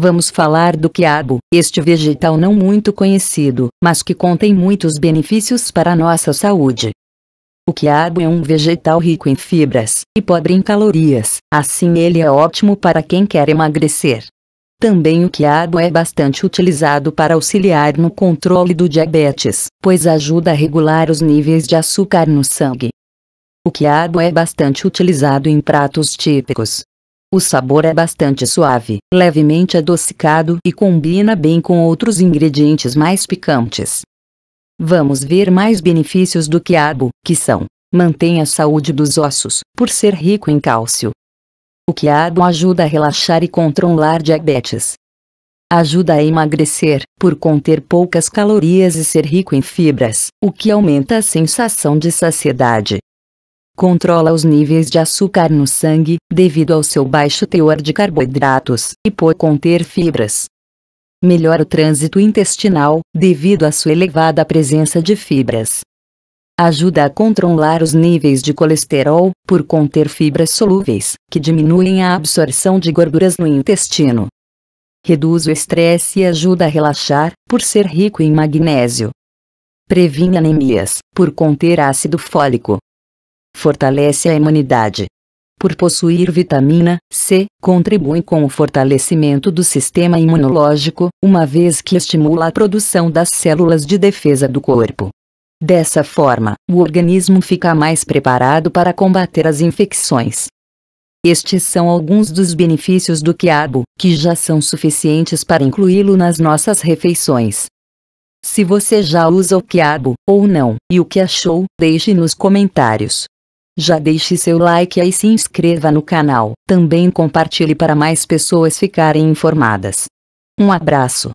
Vamos falar do quiabo, este vegetal não muito conhecido, mas que contém muitos benefícios para a nossa saúde. O quiabo é um vegetal rico em fibras e pobre em calorias, assim ele é ótimo para quem quer emagrecer. Também o quiabo é bastante utilizado para auxiliar no controle do diabetes, pois ajuda a regular os níveis de açúcar no sangue. O quiabo é bastante utilizado em pratos típicos, o sabor é bastante suave, levemente adocicado e combina bem com outros ingredientes mais picantes. Vamos ver mais benefícios do quiabo, que são: mantém a saúde dos ossos, por ser rico em cálcio. O quiabo ajuda a relaxar e controlar diabetes. Ajuda a emagrecer, por conter poucas calorias e ser rico em fibras, o que aumenta a sensação de saciedade controla os níveis de açúcar no sangue, devido ao seu baixo teor de carboidratos, e por conter fibras. Melhora o trânsito intestinal, devido à sua elevada presença de fibras. Ajuda a controlar os níveis de colesterol, por conter fibras solúveis, que diminuem a absorção de gorduras no intestino. Reduz o estresse e ajuda a relaxar, por ser rico em magnésio. Previne anemias, por conter ácido fólico, fortalece a imunidade. Por possuir vitamina C, contribui com o fortalecimento do sistema imunológico, uma vez que estimula a produção das células de defesa do corpo. Dessa forma, o organismo fica mais preparado para combater as infecções. Estes são alguns dos benefícios do quiabo, que já são suficientes para incluí-lo nas nossas refeições. Se você já usa o quiabo ou não, e o que achou, deixe nos comentários. Já deixe seu like e se inscreva no canal. Também compartilhe para mais pessoas ficarem informadas. Um abraço.